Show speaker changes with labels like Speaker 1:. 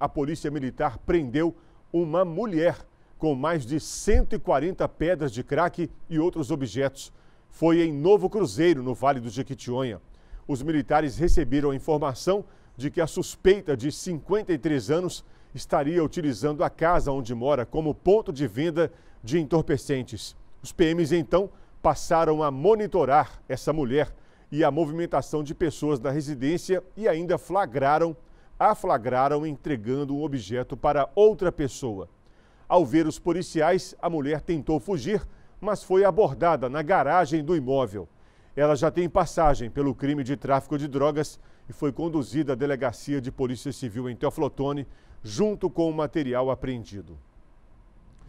Speaker 1: a Polícia Militar prendeu uma mulher com mais de 140 pedras de crack e outros objetos. Foi em Novo Cruzeiro, no Vale do Jequitinhonha. Os militares receberam a informação de que a suspeita de 53 anos estaria utilizando a casa onde mora como ponto de venda de entorpecentes. Os PMs então passaram a monitorar essa mulher e a movimentação de pessoas na residência e ainda flagraram a flagraram entregando um objeto para outra pessoa. Ao ver os policiais, a mulher tentou fugir, mas foi abordada na garagem do imóvel. Ela já tem passagem pelo crime de tráfico de drogas e foi conduzida à delegacia de Polícia Civil em Teoflotone, junto com o material apreendido.